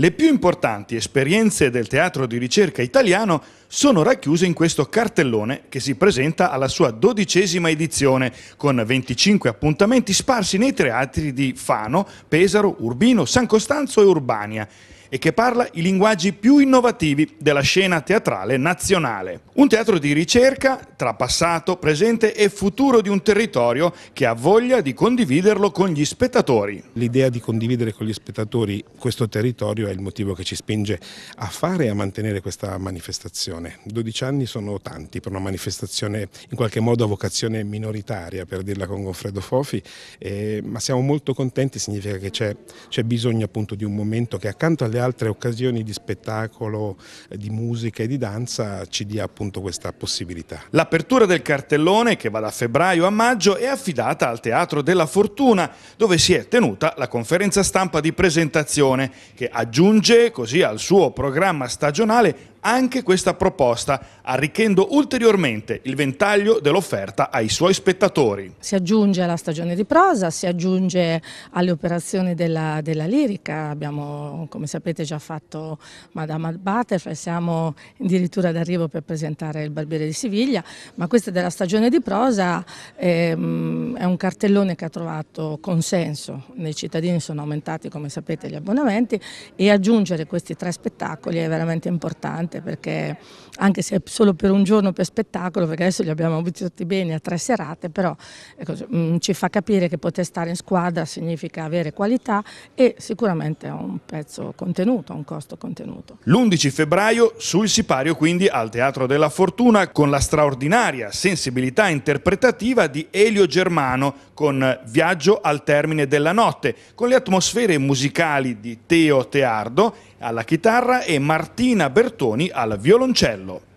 Le più importanti esperienze del teatro di ricerca italiano sono racchiuse in questo cartellone che si presenta alla sua dodicesima edizione, con 25 appuntamenti sparsi nei teatri di Fano, Pesaro, Urbino, San Costanzo e Urbania e che parla i linguaggi più innovativi della scena teatrale nazionale. Un teatro di ricerca tra passato, presente e futuro di un territorio che ha voglia di condividerlo con gli spettatori. L'idea di condividere con gli spettatori questo territorio è il motivo che ci spinge a fare e a mantenere questa manifestazione manifestazione. 12 anni sono tanti per una manifestazione in qualche modo a vocazione minoritaria, per dirla con Goffredo Fofi, eh, ma siamo molto contenti, significa che c'è bisogno appunto di un momento che accanto alle altre occasioni di spettacolo, eh, di musica e di danza ci dia appunto questa possibilità. L'apertura del cartellone, che va da febbraio a maggio, è affidata al Teatro della Fortuna, dove si è tenuta la conferenza stampa di presentazione, che aggiunge così al suo programma stagionale anche questa proposta proposta, arricchendo ulteriormente il ventaglio dell'offerta ai suoi spettatori. Si aggiunge alla stagione di prosa, si aggiunge alle operazioni della, della lirica, abbiamo come sapete già fatto Madame Butterfly, siamo addirittura d'arrivo per presentare il Barbiere di Siviglia, ma questa della stagione di prosa è, ehm, è un cartellone che ha trovato consenso, nei cittadini sono aumentati come sapete gli abbonamenti e aggiungere questi tre spettacoli è veramente importante perché anche se solo per un giorno per spettacolo, perché adesso li abbiamo tutti bene a tre serate, però ecco, mm, ci fa capire che poter stare in squadra significa avere qualità e sicuramente ha un prezzo contenuto, ha un costo contenuto. L'11 febbraio sul sipario quindi al Teatro della Fortuna con la straordinaria sensibilità interpretativa di Elio Germano con Viaggio al termine della notte, con le atmosfere musicali di Teo Teardo alla chitarra e Martina Bertoni al violoncello Marcello